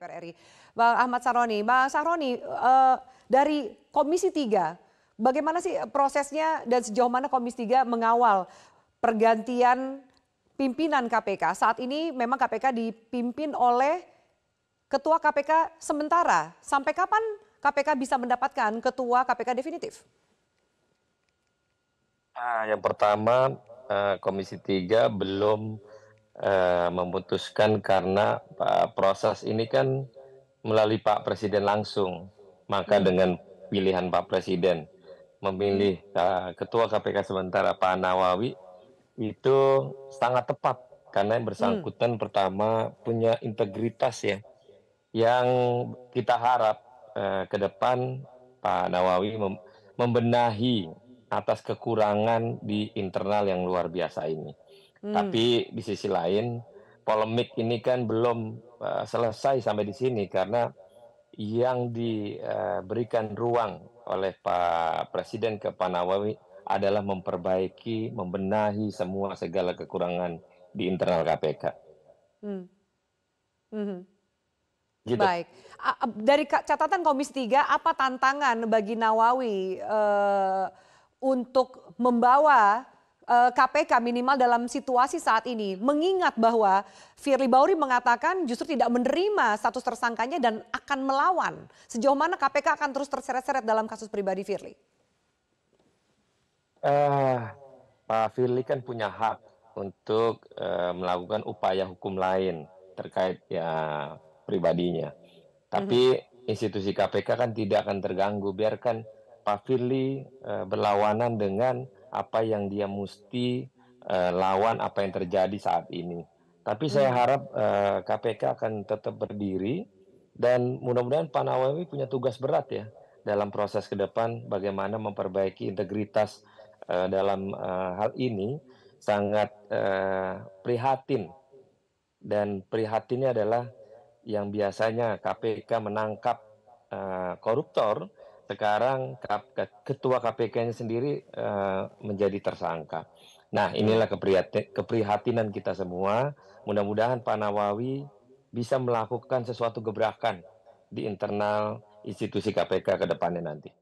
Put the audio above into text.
DPR RI. Bang Ahmad Saroni, Bang Saroni uh, dari Komisi 3, bagaimana sih prosesnya dan sejauh mana Komisi 3 mengawal pergantian pimpinan KPK? Saat ini memang KPK dipimpin oleh Ketua KPK sementara. Sampai kapan KPK bisa mendapatkan Ketua KPK definitif? Nah, yang pertama eh, Komisi 3 belum Eh, memutuskan karena uh, proses ini kan melalui Pak Presiden langsung. Maka hmm. dengan pilihan Pak Presiden memilih uh, Ketua KPK sementara Pak Nawawi itu sangat tepat karena yang bersangkutan hmm. pertama punya integritas ya yang kita harap uh, ke depan Pak Nawawi mem membenahi atas kekurangan di internal yang luar biasa ini. Hmm. Tapi di sisi lain polemik ini kan belum uh, selesai sampai di sini karena yang diberikan eh, uh, ruang oleh Pak Presiden ke Pak Nawawi adalah memperbaiki, membenahi semua segala kekurangan di internal KPK. Hmm. Mm hmm. Gitu. Baik. Dari catatan Komisi 3, apa tantangan bagi Nawawi uh, untuk membawa KPK eh, minimal dalam situasi saat ini. Mengingat bahwa Firly Bauri mengatakan justru tidak menerima status tersangkanya dan akan melawan. Sejauh mana KPK akan terus terseret-seret dalam kasus pribadi Firly? Uh, Pak Firly kan punya hak untuk uh, melakukan upaya hukum lain terkait ya pribadinya. Tapi mm-hmm. institusi KPK kan tidak akan terganggu, biarkan Pak Firly berlawanan dengan apa yang dia mesti uh, lawan apa yang terjadi saat ini. Tapi hmm. saya harap uh, eh, KPK akan tetap berdiri dan mudah-mudahan Pak Nawawi punya tugas berat ya dalam proses ke depan bagaimana memperbaiki integritas uh, dalam uh, hal ini sangat uh, prihatin dan prihatinnya adalah yang biasanya KPK menangkap uh, koruptor sekarang ketua KPK-nya sendiri uh, menjadi tersangka. Nah, hmm. inilah keprihatinan kita semua. Mudah-mudahan Pak Nawawi bisa melakukan sesuatu gebrakan di internal institusi KPK ke depannya nanti.